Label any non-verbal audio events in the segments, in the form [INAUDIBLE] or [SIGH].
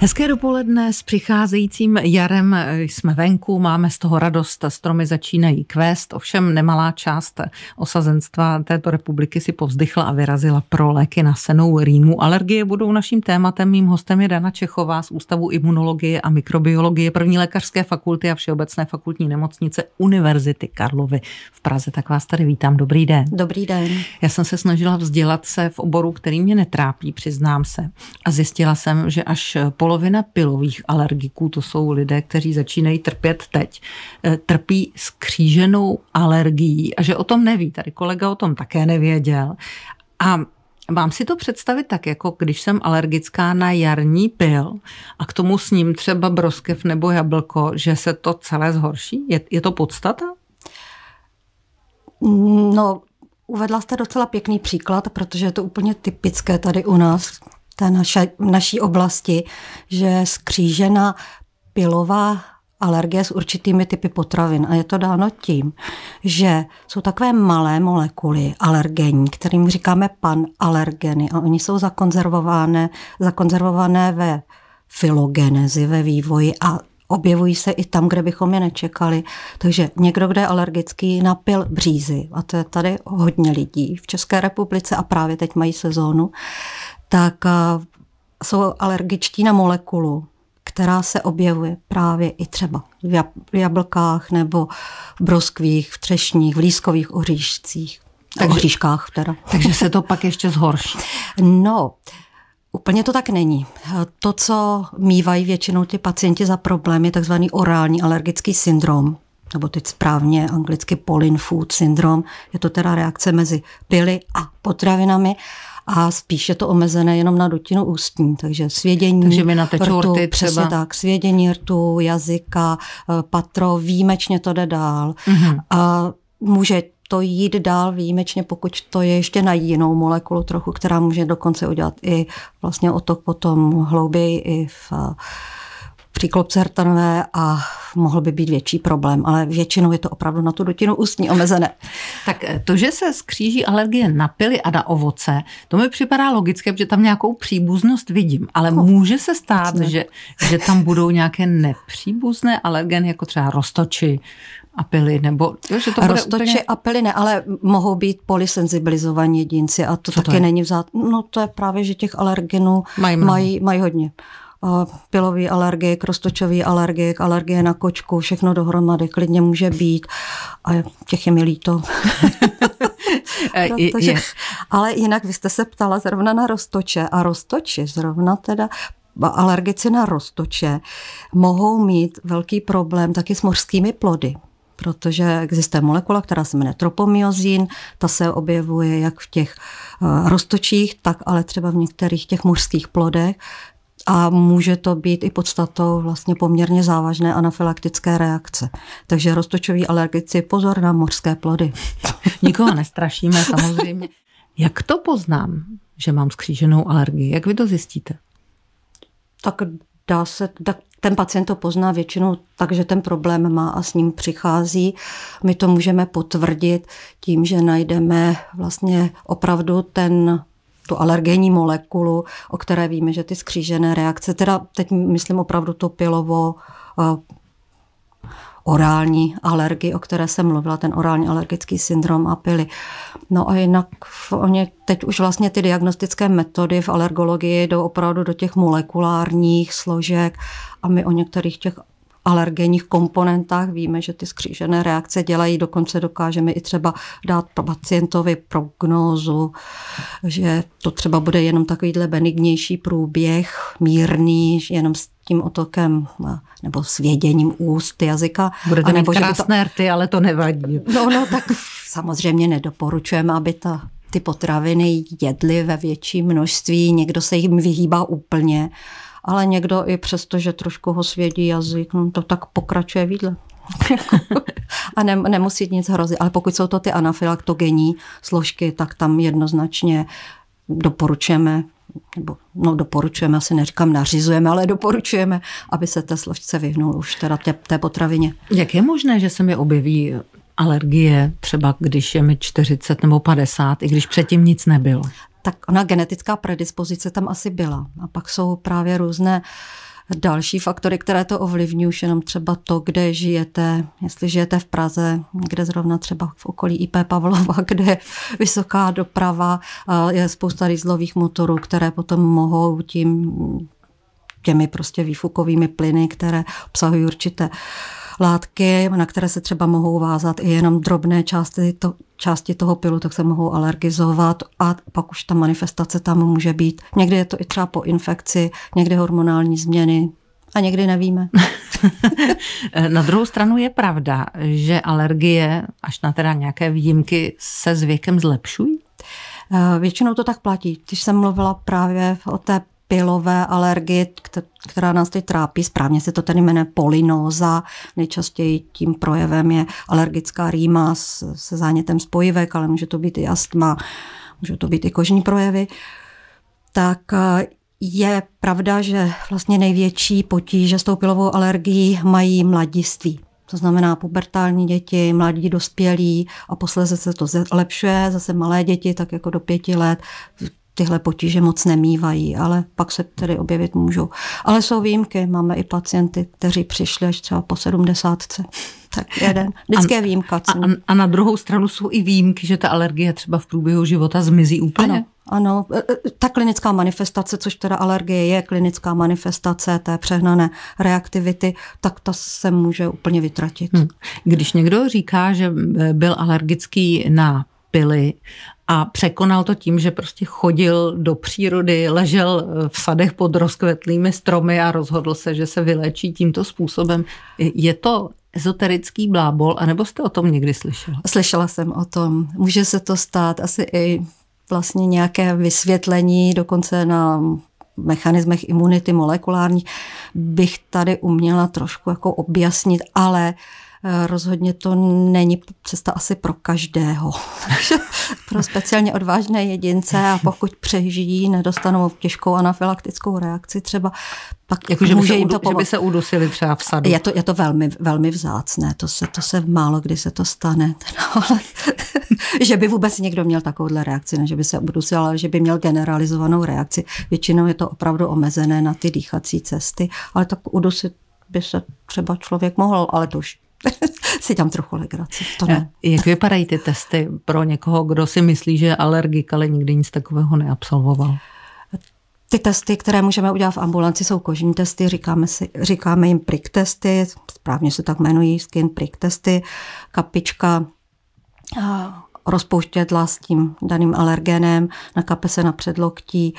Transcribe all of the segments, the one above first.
Hezké dopoledne s přicházejícím jarem. Jsme venku, máme z toho radost, stromy začínají kvést, ovšem nemalá část osazenstva této republiky si povzdychla a vyrazila pro léky na senou rýmu. Alergie budou naším tématem. Mým hostem je Dana Čechová z Ústavu imunologie a mikrobiologie první lékařské fakulty a Všeobecné fakultní nemocnice Univerzity Karlovy v Praze. Tak vás tady vítám. Dobrý den. Dobrý den. Já jsem se snažila vzdělat se v oboru, který mě netrápí, přiznám se. A zjistila jsem, že až po polovina pilových alergiků, to jsou lidé, kteří začínají trpět teď, eh, trpí skříženou alergií a že o tom neví. Tady kolega o tom také nevěděl. A Mám si to představit tak, jako když jsem alergická na jarní pil a k tomu s ním třeba broskev nebo jablko, že se to celé zhorší? Je, je to podstata? Mm, no, uvedla jste docela pěkný příklad, protože je to úplně typické tady u nás té naše, naší oblasti, že skřížena pilová alergie s určitými typy potravin. A je to dáno tím, že jsou takové malé molekuly alergenní, kterým říkáme panalergeny a oni jsou zakonzervované, zakonzervované ve filogenezi, ve vývoji a objevují se i tam, kde bychom je nečekali. Takže někdo, kdo je alergický na pil břízy, a to je tady hodně lidí v České republice a právě teď mají sezónu, tak jsou alergičtí na molekulu, která se objevuje právě i třeba v jablkách nebo v broskvích, v třešních, v lískových oříšcích. Takže, eh, oříškách teda. [LAUGHS] Takže se to pak ještě zhorší. No, Úplně to tak není. To, co mývají většinou ty pacienti za problém, je takzvaný orální alergický syndrom nebo teď správně anglicky pollen food syndrom, je to teda reakce mezi pily a potravinami a spíš je to omezené jenom na dutinu ústní, takže svědění takže mi na rtu, rty třeba. přesně tak, svědění rtu, jazyka, eh, patro, výjimečně to jde dál. Mm-hmm. A může to jít dál výjimečně, pokud to je ještě na jinou molekulu trochu, která může dokonce udělat i vlastně otok potom hlouběji i v eh, příklopce hrtanové a mohl by být větší problém, ale většinou je to opravdu na tu dotinu ústní omezené. [LAUGHS] Tak eh, to, že se skříží alergie na pily a na ovoce, to mi připadá logické, protože tam nějakou příbuznost vidím, ale no, může se stát, že, že tam budou nějaké nepříbuzné alergeny, jako třeba roztoči, apely, nebo že to Roztoče úplně... apely ne, ale mohou být polysenzibilizovaní jedinci a to Co taky to není vzát. No to je právě, že těch alergenů mají, mají, mají hodně pilový alergik, roztočový alergik, alergie na kočku, všechno dohromady klidně může být a těch je mi líto. [LAUGHS] E, protože, ale jinak vy jste se ptala zrovna na roztoče a roztoče zrovna teda alergici na roztoče mohou mít velký problém taky s mořskými plody protože existuje molekula, která se jmenuje tropomyozin, ta se objevuje jak v těch e, roztočích, tak ale třeba v některých těch mořských plodech, a může to být i podstatou vlastně poměrně závažné anafylaktické reakce. Takže roztočoví alergici, pozor na mořské plody. [LAUGHS] Nikoho nestrašíme samozřejmě. Jak to poznám, že mám skříženou alergii? Jak vy to zjistíte? Tak dá se, tak ten pacient to pozná většinou tak, že ten problém má a s ním přichází. My to můžeme potvrdit tím, že najdeme vlastně opravdu ten tu alergenní molekulu, o které víme, že ty skřížené reakce, teda teď myslím opravdu to pilovo, eh, orální alergii, o které jsem mluvila, ten orální alergický syndrom a pily. No a jinak oni teď už vlastně ty diagnostické metody v alergologii jdou opravdu do těch molekulárních složek a my o některých těch alergenních komponentách. Víme, že ty skřížené reakce dělají, dokonce dokážeme i třeba dát pacientovi prognózu, že to třeba bude jenom takovýhle benignější průběh, mírný, jenom s tím otokem eh, nebo s věděním úst, jazyka. Budete nebo, krásné to... rty, ale to nevadí. No, no, tak samozřejmě nedoporučujeme, aby ta ty potraviny jedli ve větší množství, někdo se jim vyhýbá úplně ale někdo i přesto, že trošku ho svědí jazyk, no to tak pokračuje v jídle. [LAUGHS] a ne, nemusí nic hrozit. Ale pokud jsou to ty anafylaktogenní složky, tak tam jednoznačně doporučujeme, nebo no doporučujeme, asi neříkám nařizujeme, ale doporučujeme, aby se té složce vyhnul už teda té, té potravině. Jak je možné, že se mi objeví alergie, třeba když je mi 40 nebo 50, i když předtím nic nebylo? Tak ona genetická predispozice tam asi byla. A pak jsou právě různé další faktory, které to ovlivňují, už jenom třeba to, kde žijete. Jestli žijete v Praze, kde zrovna třeba v okolí IP Pavlova, [LAUGHS] kde je vysoká doprava, je spousta rýzlových motorů, které potom mohou tím těmi prostě výfukovými plyny, které obsahují určité uh, látky, na které se třeba mohou vázat i jenom drobné části, to, části toho pilu, tak se mohou alergizovat a pak už ta manifestace tam může být. Někdy je to i třeba po infekci, někdy hormonální změny, a někdy nevíme. [LAUGHS] na druhou stranu je pravda, že alergie, až na teda nějaké výjimky, se s věkem zlepšují? Eh, většinou to tak platí. Když jsem mluvila právě o té pilové alergie, která nás teď trápí. Správně se to tedy jmenuje polinóza. Nejčastěji tím projevem je alergická rýma se zánětem spojivek, ale může to být i astma, může to být i kožní projevy. Tak eh, je pravda, že vlastně největší potíže s tou pilovou alergií mají mladiství. To znamená pubertální děti, mladí dospělí a posledně se to zlepšuje. Zase malé děti, tak jako do pěti let, tyhle potíže moc nemývají, ale pak se tedy objevit můžou. Ale jsou výjimky, máme i pacienty, kteří přišli až třeba po sedmdesátce. [LAUGHS] Tak jeden. Vždycky je výjimka. A, A, a na druhou stranu jsou i výjimky, že ta alergie třeba v průběhu života zmizí úplně. Ano. Ano, e, e, ta klinická manifestace, což teda alergie je klinická manifestace té přehnané reaktivity, tak ta se může úplně vytratit. Hmm. Když někdo říká, že e, byl alergický na pily a překonal to tím, že prostě chodil do přírody, ležel eh, v sadech pod rozkvetlými stromy a rozhodl se, že se vylečí tímto způsobem. Je to ezoterický blábol, anebo jste o tom někdy slyšela? Slyšela jsem o tom. Může se to stát asi i vlastně nějaké vysvětlení, dokonce na mechanismech imunity molekulární. bych tady uměla trošku jako objasnit, ale Eh, rozhodně to není cesta asi pro každého. [LAUGHS] pro speciálně odvážné jedince a pokud přežijí, nedostanou těžkou anafylaktickou reakci třeba, pak jako, že může by jim to pomoct. Že by se udusili třeba v sadu. Je to, je to velmi, velmi vzácné, to se, to se málo kdy se to stane. [LAUGHS] [LAUGHS] že by vůbec někdo měl takovouhle reakci, ne že by se udusil, ale že by měl generalizovanou reakci. Většinou je to opravdu omezené na ty dýchací cesty, ale tak udusit by se třeba člověk mohl, ale to už [LAUGHS] si tam trochu legraci. To ne. Eh, jak vypadají ty testy pro někoho, kdo si myslí, že je alergik, ale nikdy nic takového neabsolvoval? Ty testy, které můžeme udělat v ambulanci, jsou kožní testy, říkáme, si, říkáme jim prick testy, správně se tak jmenují, skin prick testy, kapička, eh, rozpouštědla s tím daným alergenem na kapese na předloktí,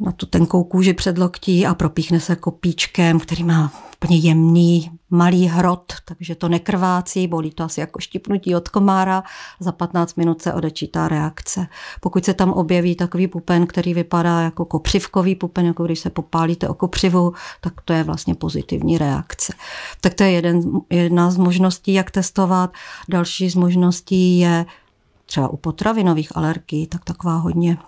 na tu tenkou kůži před loktí a propíchne se kopíčkem, který má úplně jemný malý hrot, takže to nekrvácí, bolí to asi jako štipnutí od komára. Za 15 minut se odečítá reakce. Pokud se tam objeví takový pupen, který vypadá jako kopřivkový pupen, jako když se popálíte o kopřivu, tak to je vlastně pozitivní reakce. Tak to je jeden, jedna z možností, jak testovat. Další z možností je třeba u potravinových alergií, tak taková hodně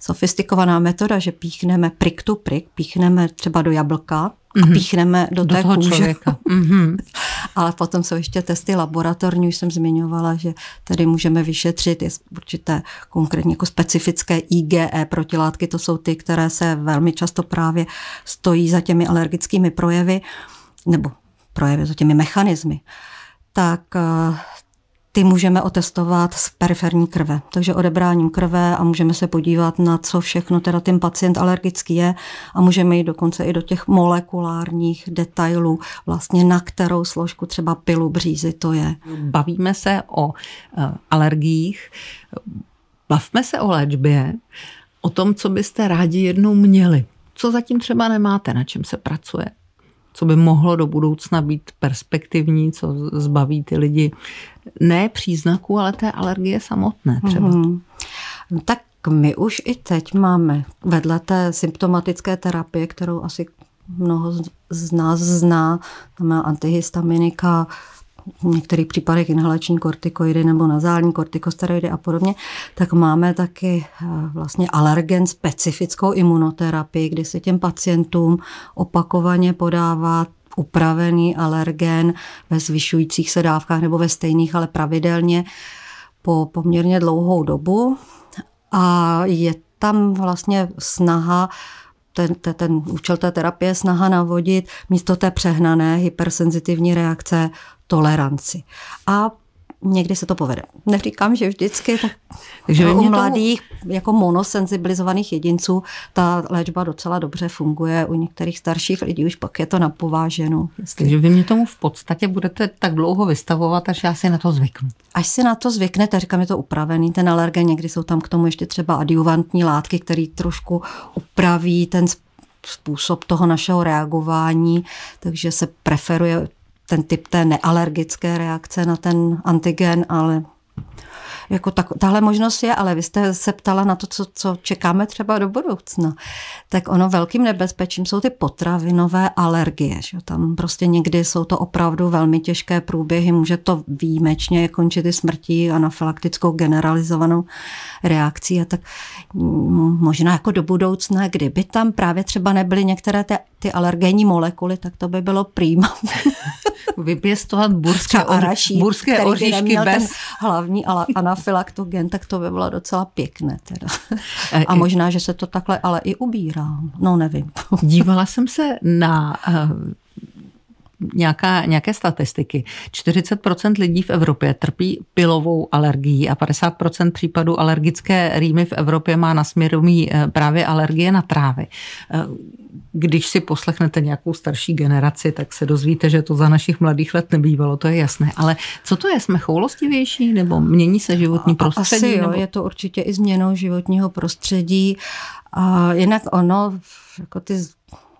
sofistikovaná metoda, že píchneme prik tu prik, píchneme třeba do jablka, a mhm. píchneme do, do té toho kůže. člověka. Ale [LAUGHS] mhm. potom jsou ještě testy laboratorní, už jsem zmiňovala, že tady můžeme vyšetřit určité konkrétně jako specifické IgE protilátky, to jsou ty, které se velmi často právě stojí za těmi alergickými projevy, nebo projevy za těmi mechanismy. Tak eh, ty můžeme otestovat z periferní krve. Takže odebráním krve a můžeme se podívat na co všechno teda ten pacient alergický je a můžeme jít dokonce i do těch molekulárních detailů, vlastně na kterou složku třeba pilu břízy to je. Bavíme se o eh, alergiích, bavme se o léčbě, o tom, co byste rádi jednou měli. Co zatím třeba nemáte, na čem se pracuje? co by mohlo do budoucna být perspektivní, co zbaví ty lidi ne příznaků, ale té alergie samotné třeba. Mm-hmm. Tak my už i teď máme vedle té symptomatické terapie, kterou asi mnoho z nás zná, má antihistaminika, v některých případech inhalační kortikoidy nebo nazální kortikosteroidy a podobně, tak máme taky eh, vlastně alergen specifickou imunoterapii, kdy se těm pacientům opakovaně podává upravený alergen ve zvyšujících se dávkách nebo ve stejných, ale pravidelně po poměrně dlouhou dobu. A je tam vlastně snaha ten, ten, ten účel té terapie je snaha navodit místo té přehnané hypersenzitivní reakce toleranci. A někdy se to povede. Neříkám, že vždycky, tak [LAUGHS] Takže u mladých, tomu... jako monosenzibilizovaných jedinců, ta léčba docela dobře funguje. U některých starších lidí už pak je to napováženo. Jestli... Takže vy mě tomu v podstatě budete tak dlouho vystavovat, až já si na to zvyknu. Až si na to zvyknete, říkám, je to upravený ten alergen, někdy jsou tam k tomu ještě třeba adjuvantní látky, které trošku upraví ten způsob toho našeho reagování, takže se preferuje ten typ té nealergické reakce na ten antigen, ale jako tak, tahle možnost je, ale vy jste se ptala na to, co, co čekáme třeba do budoucna. Tak ono velkým nebezpečím jsou ty potravinové alergie. Že? Tam prostě někdy jsou to opravdu velmi těžké průběhy, může to výjimečně končit i smrtí, anafylaktickou generalizovanou reakcí. A tak možná jako do budoucna, kdyby tam právě třeba nebyly některé ty, ty alergenní molekuly, tak to by bylo prýma. [LAUGHS] Vypěstovat burské, burské oříšky bez, ten první [LAUGHS] anafylaktogen, tak to by bylo docela pěkné teda. E, A možná, že se to takhle ale i ubírá. No nevím. Dívala jsem se na eh, nějaká, nějaké statistiky. 40% lidí v Evropě trpí pilovou alergií a 50% případů alergické rýmy v Evropě má na směrumí eh, právě alergie na trávy. Eh, když si poslechnete nějakou starší generaci, tak se dozvíte, že to za našich mladých let nebývalo, to je jasné. Ale co to je? Jsme choulostivější nebo mění se životní prostředí? Asi jo, nebo... je to určitě i změnou životního prostředí. A jinak ono, jako ty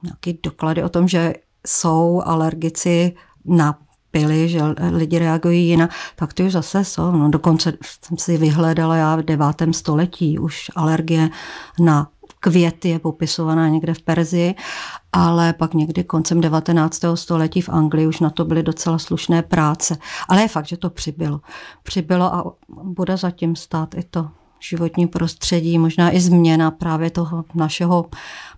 nějaké doklady o tom, že jsou alergici na pily, že lidi reagují jinak, tak ty už zase jsou. No, dokonce jsem si vyhledala já v devátém století už alergie na květy je popisovaná někde v Perzii, ale pak někdy koncem 19. století v Anglii už na to byly docela slušné práce. Ale je fakt, že to přibylo. Přibylo a bude zatím stát i to životní prostředí, možná i změna právě toho našeho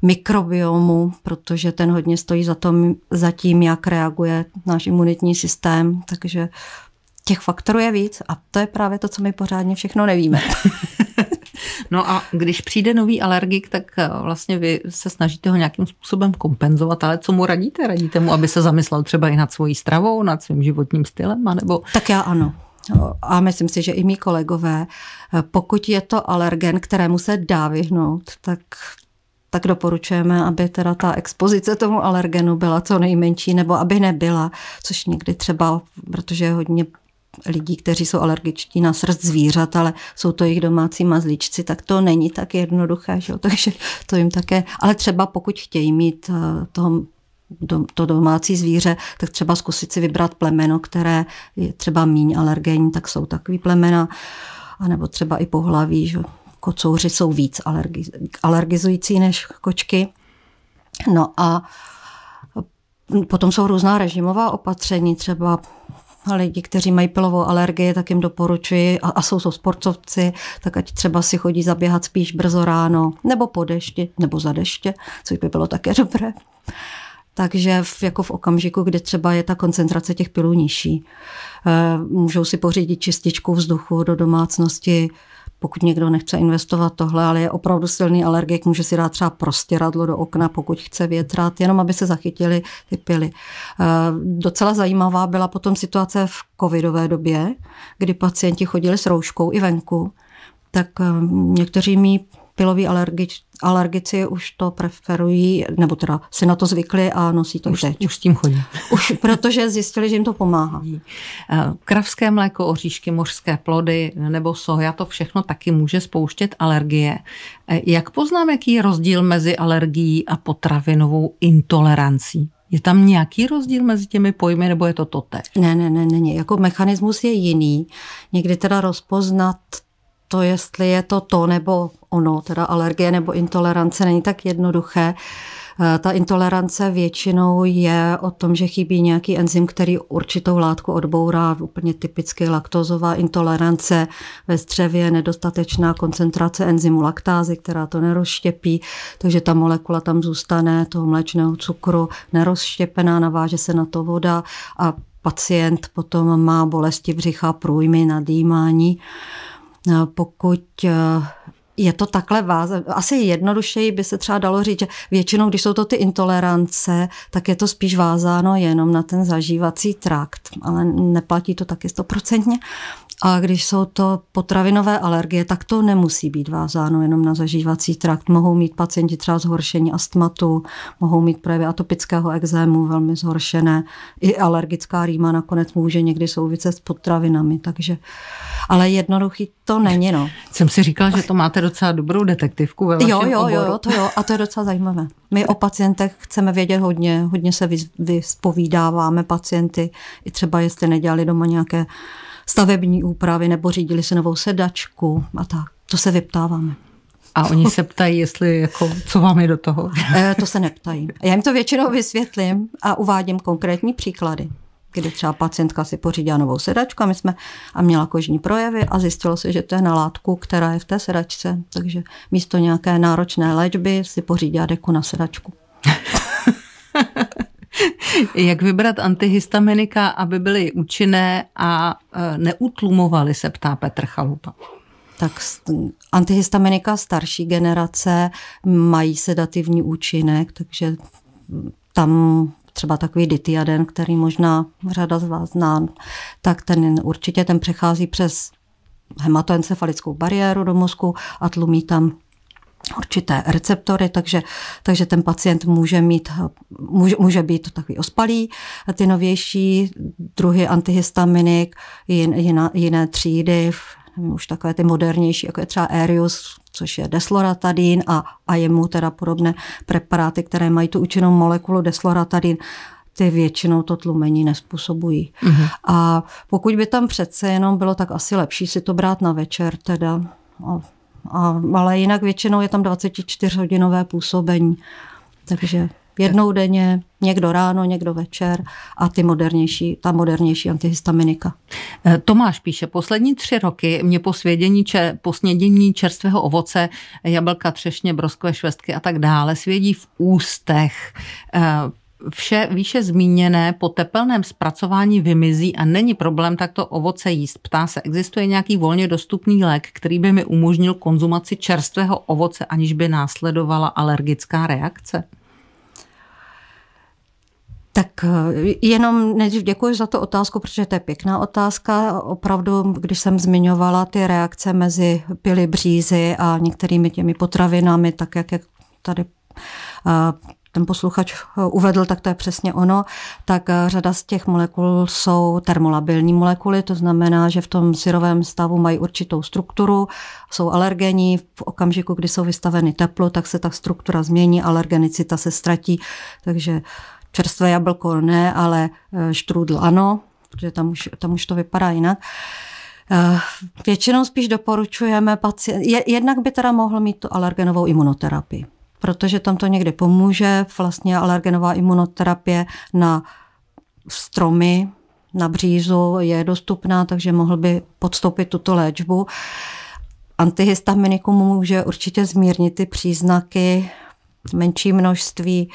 mikrobiomu, protože ten hodně stojí za, tom, za tím, jak reaguje náš imunitní systém, takže těch faktorů je víc a to je právě to, co my pořádně všechno nevíme. [LAUGHS] [LAUGHS] No a když přijde nový alergik, tak eh, vlastně vy se snažíte ho nějakým způsobem kompenzovat, ale co mu radíte? Radíte mu, aby se zamyslel třeba i nad svojí stravou, nad svým životním stylem, anebo... Tak já ano a myslím si, že i mý kolegové, eh, pokud je to alergen, kterému se dá vyhnout, tak tak doporučujeme, aby teda ta expozice tomu alergenu byla co nejmenší, nebo aby nebyla, což někdy třeba, protože je hodně lidí, kteří jsou alergičtí na srd zvířat, ale jsou to jejich domácí mazlíčci, tak to není tak jednoduché, že jo? [LAUGHS] takže to jim také, ale třeba pokud chtějí mít eh, toho to domácí zvíře, tak třeba zkusit si vybrat plemeno, které je třeba míň alergenní, tak jsou takový plemena, anebo třeba i pohlaví, že kocouři jsou víc alergizující než kočky. No a potom jsou různá režimová opatření, třeba lidi, kteří mají pilovou alergii, tak jim doporučuji, a, a jsou to sportovci, tak ať třeba si chodí zaběhat spíš brzo ráno, nebo po dešti, nebo za deště, což by bylo také dobré takže v, jako v okamžiku, kde třeba je ta koncentrace těch pilů nižší, eh, můžou si pořídit čističku vzduchu do domácnosti, pokud někdo nechce investovat tohle, ale je opravdu silný alergik, může si dát třeba prostěradlo do okna, pokud chce větrat, jenom aby se zachytili ty pily. Eh, docela zajímavá byla potom situace v covidové době, kdy pacienti chodili s rouškou i venku, tak eh, někteří mý piloví alergič, alergici už to preferují, nebo teda si na to zvykli a nosí to už teď. Už s tím chodí. [LAUGHS] Už, protože zjistili, že jim to pomáhá. Eh, kravské mléko, oříšky, mořské plody nebo soja, to všechno taky může spouštět alergie. Eh, jak poznám, jaký je rozdíl mezi alergií a potravinovou intolerancí? Je tam nějaký rozdíl mezi těmi pojmy, nebo je to totéž? Ne, ne, ne, ne, jako mechanismus je jiný. Někdy teda rozpoznat to, jestli je to to nebo ono, teda alergie nebo intolerance, není tak jednoduché. Eh, ta intolerance většinou je o tom, že chybí nějaký enzym, který určitou látku odbourá, úplně typicky laktozová intolerance ve střevě, nedostatečná koncentrace enzymu laktázy, která to nerozštěpí, takže ta molekula tam zůstane, toho mléčného cukru nerozštěpená, naváže se na to voda a pacient potom má bolesti břicha, průjmy, nadýmání. Eh, pokud eh, je to takhle vás, Asi jednodušeji by se třeba dalo říct, že většinou, když jsou to ty intolerance, tak je to spíš vázáno jenom na ten zažívací trakt, ale neplatí to taky stoprocentně. A když jsou to potravinové alergie, tak to nemusí být vázáno jenom na zažívací trakt. Mohou mít pacienti třeba zhoršení astmatu, mohou mít projevy atopického exému velmi zhoršené. I alergická rýma nakonec může někdy souviset s potravinami. Takže, ale jednoduchý to není, no. Jsem si říkala, že to máte docela dobrou detektivku ve jo, jo, oboru. jo, to jo, a to je docela zajímavé. My o pacientech chceme vědět hodně, hodně se vyspovídáváme pacienty, i třeba jestli nedělali doma nějaké stavební úpravy nebo řídili se novou sedačku a tak. To se vyptáváme. A oni se ptají, jestli jako, co vám je do toho? Eh, to se neptají. Já jim to většinou vysvětlím a uvádím konkrétní příklady kdy třeba pacientka si pořídila novou sedačku a, my jsme, a měla kožní projevy a zjistilo se, že to je na látku, která je v té sedačce. Takže místo nějaké náročné léčby si pořídila deku na sedačku. [LAUGHS] Jak vybrat antihistaminika, aby byly účinné a e, neutlumovaly, se ptá Petr Chalupa. Tak antihistaminika starší generace mají sedativní účinek, takže tam třeba takový ditiaden, který možná řada z vás zná, tak ten určitě ten přechází přes hematoencefalickou bariéru do mozku a tlumí tam určité receptory, takže, takže ten pacient může, mít, může, může být takový ospalý. Ty novější druhy antihistaminik, jin, jiná, jiné třídy, nevím, už takové ty modernější, jako je třeba Aerius, což je desloratadin a, a jemu teda podobné preparáty, které mají tu účinnou molekulu desloratadin, ty většinou to tlumení nespůsobují. Mm-hmm. A pokud by tam přece jenom bylo, tak asi lepší si to brát na večer teda. A, a, ale jinak většinou je tam 24-hodinové působení. Takže Jednou denně, někdo ráno, někdo večer a ty modernější, ta modernější antihistaminika. Eh, Tomáš píše, poslední tři roky mě po, svědění, če, po snědění čerstvého ovoce, jablka, třešně, broskové švestky a tak dále svědí v ústech. Eh, vše výše zmíněné po tepelném zpracování vymizí a není problém takto ovoce jíst. Ptá se, existuje nějaký volně dostupný lék, který by mi umožnil konzumaci čerstvého ovoce, aniž by následovala alergická reakce? Tak eh, jenom nejdřív děkuji za tu otázku, protože to je pěkná otázka. Opravdu, když jsem zmiňovala ty reakce mezi pily břízy a některými těmi potravinami, tak jak je tady eh, ten posluchač eh, uvedl, tak to je přesně ono, tak řada z těch molekul jsou termolabilní molekuly, to znamená, že v tom syrovém stavu mají určitou strukturu, jsou alergení, v okamžiku, kdy jsou vystaveny teplu, tak se ta struktura změní, alergenicita se ztratí, takže čerstvé jablko ne, ale eh, štrůdl ano, protože tam už, tam už to vypadá jinak. Eh, většinou spíš doporučujeme pacient, jednak by teda mohl mít tu alergenovou imunoterapii, protože tam to někdy pomůže, vlastně alergenová imunoterapie na stromy, na břízu je dostupná, takže mohl by podstoupit tuto léčbu. Antihistaminikum může určitě zmírnit ty příznaky, menší množství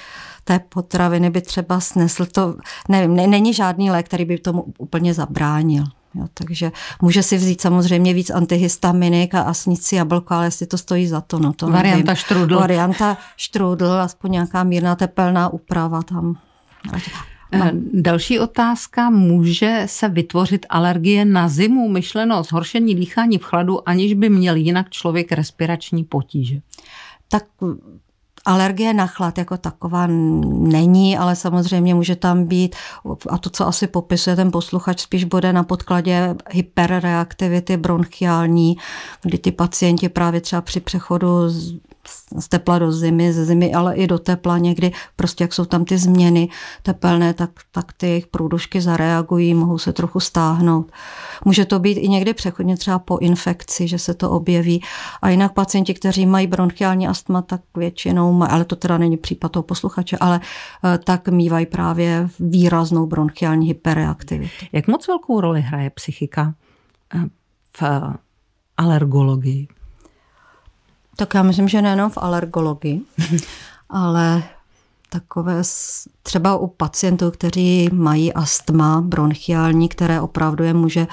té potraviny by třeba snesl to, nevím, ne, není žádný lék, který by tomu úplně zabránil. Jo, takže může si vzít samozřejmě víc antihistaminik a, a snít si jablko, ale jestli to stojí za to, no to Varianta nevím. štrudl. Varianta štrudl, aspoň nějaká mírná tepelná úprava tam. Eh, další otázka. Může se vytvořit alergie na zimu, myšleno zhoršení dýchání v chladu, aniž by měl jinak člověk respirační potíže? Tak Alergie na chlad jako taková není, ale samozřejmě může tam být, a to, co asi popisuje ten posluchač, spíš bude na podkladě hyperreaktivity bronchiální, kdy ty pacienti právě třeba při přechodu z z tepla do zimy, ze zimy, ale i do tepla někdy, prostě jak jsou tam ty změny tepelné, tak, tak ty jejich průdušky zareagují, mohou se trochu stáhnout. Může to být i někdy přechodně třeba po infekci, že se to objeví. A jinak pacienti, kteří mají bronchiální astma, tak většinou, mají, ale to teda není případ toho posluchače, ale eh, tak mývají právě výraznou bronchiální hyperreaktivitu. Jak moc velkou roli hraje psychika eh, v eh, alergologii? Tak já myslím, že nejenom v alergologii, [LAUGHS] ale takové třeba u pacientů, kteří mají astma bronchiální, které opravdu je může eh,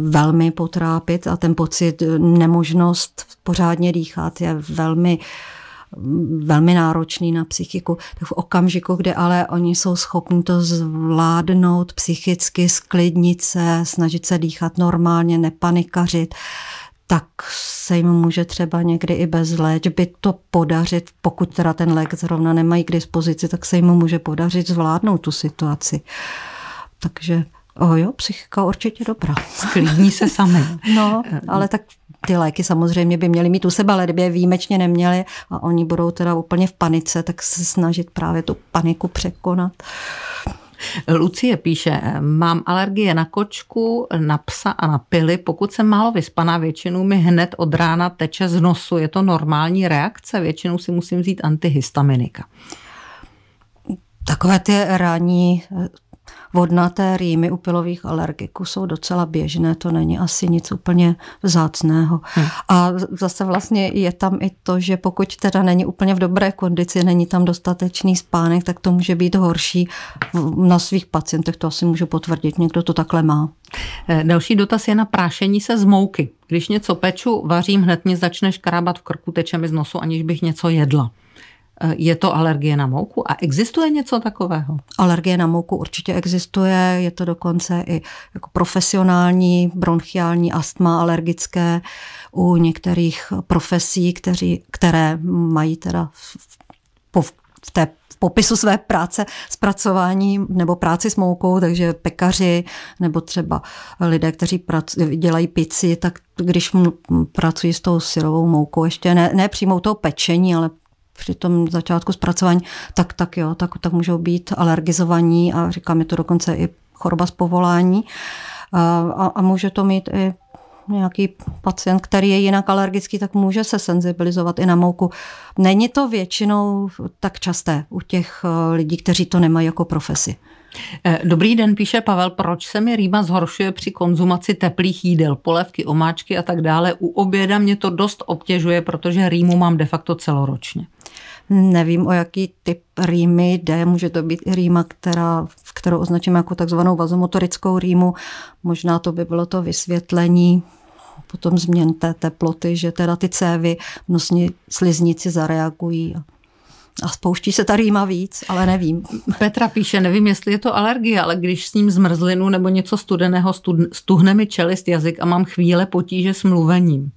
velmi potrápit a ten pocit eh, nemožnost pořádně dýchat je velmi velmi náročný na psychiku, tak v okamžiku, kde ale oni jsou schopni to zvládnout psychicky, sklidnit se, snažit se dýchat normálně, nepanikařit, tak se jim může třeba někdy i bez léčby to podařit, pokud teda ten lék zrovna nemají k dispozici, tak se jim může podařit zvládnout tu situaci. Takže oh jo, psychika určitě dobrá. Sklidní se sami. [LAUGHS] no, ale tak ty léky samozřejmě by měly mít u sebe, ale kdyby je výjimečně neměli a oni budou teda úplně v panice, tak se snažit právě tu paniku překonat. Lucie píše, mám alergie na kočku, na psa a na pily. Pokud jsem málo vyspaná, většinou mi hned od rána teče z nosu. Je to normální reakce? Většinou si musím vzít antihistaminika. Takové ty ranní Vodnaté rýmy u pilových alergiků jsou docela běžné, to není asi nic úplně vzácného. Hmm. A zase vlastně je tam i to, že pokud teda není úplně v dobré kondici, není tam dostatečný spánek, tak to může být horší. Na svých pacientech to asi můžu potvrdit, někdo to takhle má. E, další dotaz je na prášení se z mouky. Když něco peču, vařím, hned mě začne škrábat v krku, teče mi z nosu, aniž bych něco jedla. Je to alergie na mouku? A existuje něco takového? Alergie na mouku určitě existuje. Je to dokonce i jako profesionální bronchiální astma alergické u některých profesí, kteří, které mají teda v, v, v té popisu své práce pracováním nebo práci s moukou, takže pekaři nebo třeba lidé, kteří prac, dělají pici, tak když pracují s tou syrovou moukou, ještě ne, ne přímo toho pečení, ale při tom začátku zpracování, tak, tak jo, tak, tak můžou být alergizovaní a říkám, je to dokonce i choroba z povolání. A, a může to mít i nějaký pacient, který je jinak alergický, tak může se senzibilizovat i na mouku. Není to většinou tak časté u těch eh, lidí, kteří to nemají jako profesi. Eh, dobrý den, píše Pavel, proč se mi rýma zhoršuje při konzumaci teplých jídel, polévky, omáčky a tak dále. U oběda mě to dost obtěžuje, protože rýmu mám de facto celoročně. Nevím, o jaký typ rýmy jde. Může to být i rýma, která, kterou označíme jako takzvanou vazomotorickou rýmu. Možná to by bylo to vysvětlení potom změn té teploty, že teda ty cévy v nosní sliznici zareagují a spouští se ta rýma víc, ale nevím. Petra píše, nevím, jestli je to alergie, ale když s ním zmrzlinu nebo něco studeného, stuhne mi čelist jazyk a mám chvíle potíže s mluvením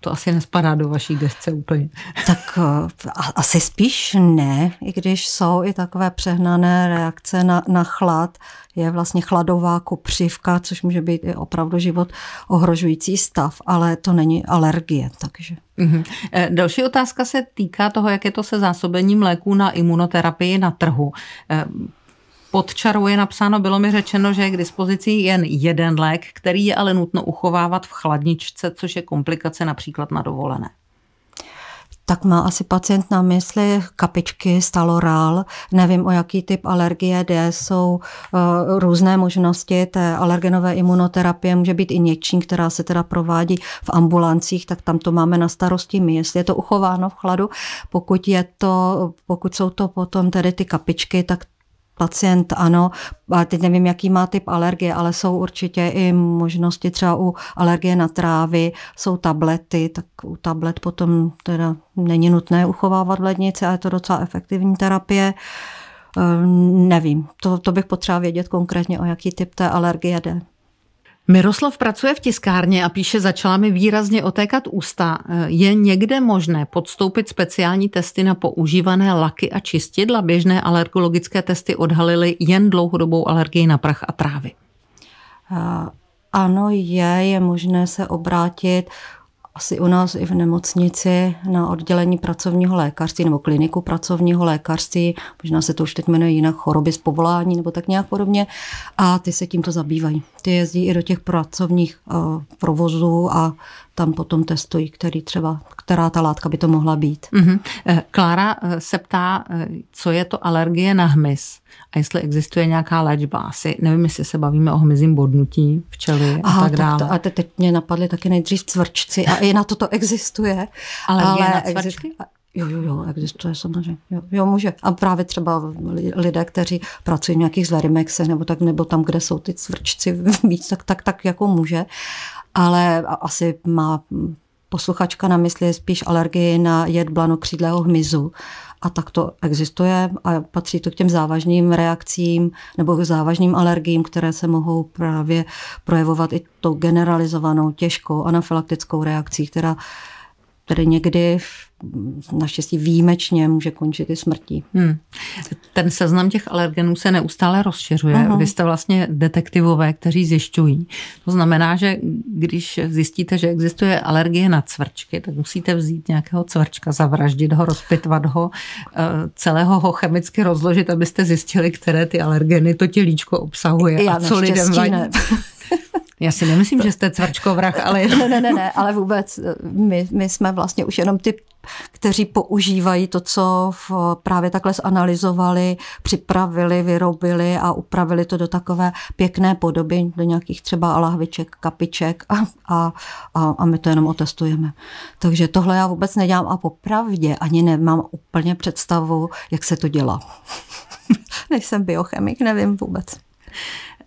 to asi nespadá do vaší gestce úplně. Tak eh, asi spíš ne, i když jsou i takové přehnané reakce na, na chlad. Je vlastně chladová kopřivka, což může být i opravdu život ohrožující stav, ale to není alergie, takže. Mm-hmm. Další otázka se týká toho, jak je to se zásobením léků na imunoterapii na trhu. Eh, pod čarou je napsáno, bylo mi řečeno, že je k dispozici jen jeden lék, který je ale nutno uchovávat v chladničce, což je komplikace například na dovolené tak má asi pacient na mysli kapičky, staloral, nevím o jaký typ alergie jde, jsou uh, různé možnosti té alergenové imunoterapie, může být něčím, která se teda provádí v ambulancích, tak tam to máme na starosti my, jestli je to uchováno v chladu, pokud, je to, pokud jsou to potom tedy ty kapičky, tak pacient, ano, a teď nevím, jaký má typ alergie, ale jsou určitě i možnosti třeba u alergie na trávy, jsou tablety, tak u tablet potom teda není nutné uchovávat v lednici, ale je to docela efektivní terapie. Ehm, nevím, to, to bych potřeba vědět konkrétně, o jaký typ té alergie jde. Miroslav pracuje v tiskárně a píše, začala mi výrazně otékat ústa. Eh, je někde možné podstoupit speciální testy na používané laky a čistidla? Běžné alergologické testy odhalily jen dlouhodobou alergii na prach a trávy. Eh, ano, je, je možné se obrátit asi u nás i v nemocnici na oddělení pracovního lékařství nebo kliniku pracovního lékařství, možná se to už teď jmenuje jinak choroby z povolání nebo tak nějak podobně, a ty se tímto zabývají. Ty jezdí i do těch pracovních uh, provozů a tam potom testují, který třeba, která ta látka by to mohla být. Mm-hmm. Klára eh, se ptá, co je to alergie na hmyz? a jestli existuje nějaká léčba. Asi nevím, jestli se bavíme o hmyzím bodnutí včely a tak dále. Tak to, a teď mě napadly taky nejdřív cvrčci a i na to to existuje. ale, ale je na cvrčky? Jo, jo, jo, existuje samozřejmě. Jo, jo, může. A právě třeba lidé, kteří pracují v nějakých zverimexech nebo tak, nebo tam, kde jsou ty cvrčci víc, tak, tak, tak jako může. Ale asi má posluchačka na mysli spíš alergii na jed blanokřídlého hmyzu. A tak to existuje a patří to k těm závažným reakcím nebo k závažným alergiím, které se mohou právě projevovat i tou generalizovanou těžkou anafylaktickou reakcí, která tedy někdy naštěstí výjimečně může končit i smrtí. Hmm. Ten seznam těch alergenů se neustále rozšiřuje. Uh-huh. Vy jste vlastně detektivové, kteří zjišťují. To znamená, že když zjistíte, že existuje alergie na cvrčky, tak musíte vzít nějakého cvrčka, zavraždit ho, rozpitvat ho, eh, celého ho chemicky rozložit, abyste zjistili, které ty alergeny to tělíčko obsahuje Já a co lidem vadí. [LAUGHS] Já si nemyslím, že jste cvrčkovrach, ale... [LAUGHS] ne, ne, ne, ne, ale vůbec. Eh, my, my jsme vlastně už jenom ty kteří používají to, co v, právě takhle zanalizovali, připravili, vyrobili a upravili to do takové pěkné podoby, do nějakých třeba lahviček, kapiček a, a, a, a my to jenom otestujeme. Takže tohle já vůbec nedělám a popravdě ani nemám úplně představu, jak se to dělá. [LAUGHS] Nejsem biochemik, nevím vůbec.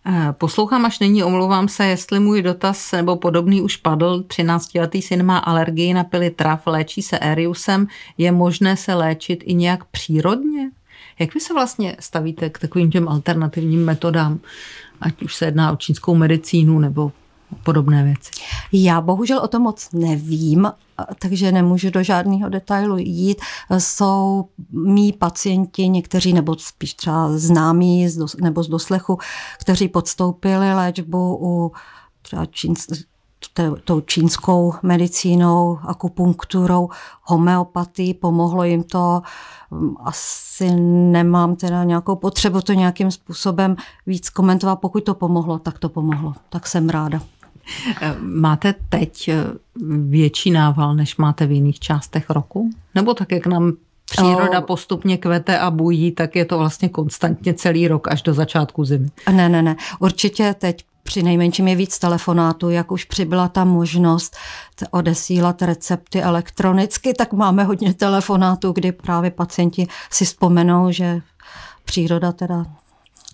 Eh, poslouchám, až není, omlouvám se, jestli můj dotaz nebo podobný už padl. 13-letý syn má alergii na pily trav, léčí se Eriusem. Je možné se léčit i nějak přírodně? Jak vy se vlastně stavíte k takovým těm alternativním metodám, ať už se jedná o čínskou medicínu nebo podobné věci? Já bohužel o tom moc nevím, takže nemůžu do žádného detailu jít. Jsou mý pacienti, někteří nebo spíš třeba známí nebo z doslechu, kteří podstoupili léčbu u třeba číns, tou čínskou medicínou, akupunkturou, homeopatii, pomohlo jim to. Asi nemám teda nějakou potřebu to nějakým způsobem víc komentovat. Pokud to pomohlo, tak to pomohlo. Tak jsem ráda. [LAUGHS] Máte teď eh, větší nával, než máte v jiných částech roku? Nebo tak, jak nám příroda eh, postupně kvete a bují, tak je to vlastně konstantně celý rok až do začátku zimy. Ne, ne, ne. Určitě teď při nejmenším je víc telefonátů, jak už přibyla ta možnost odesílat recepty elektronicky, tak máme hodně telefonátů, kdy právě pacienti si vzpomenou, že příroda teda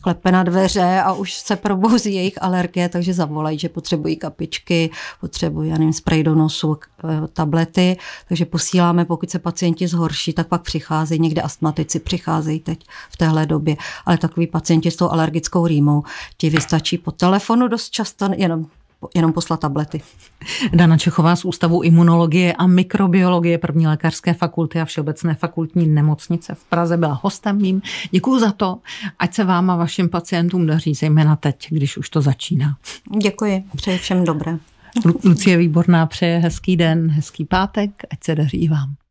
klepe na dveře a už se probouzí jejich alergie, takže zavolají, že potřebují kapičky, potřebují, já nevím, spray do nosu, eh, tablety, takže posíláme, pokud se pacienti zhorší, tak pak přicházejí, někde astmatici přicházejí teď v téhle době, ale takový pacienti s tou alergickou rýmou, ti vystačí po telefonu dost často jenom jenom poslat tablety. Dana Čechová z Ústavu imunologie a mikrobiologie první lékařské fakulty a Všeobecné fakultní nemocnice v Praze byla hostem mým. Děkuji za to, ať se vám a vašim pacientům daří, zejména teď, když už to začíná. Děkuji, přeji všem dobré. Lucie Výborná přeje hezký den, hezký pátek, ať se daří vám.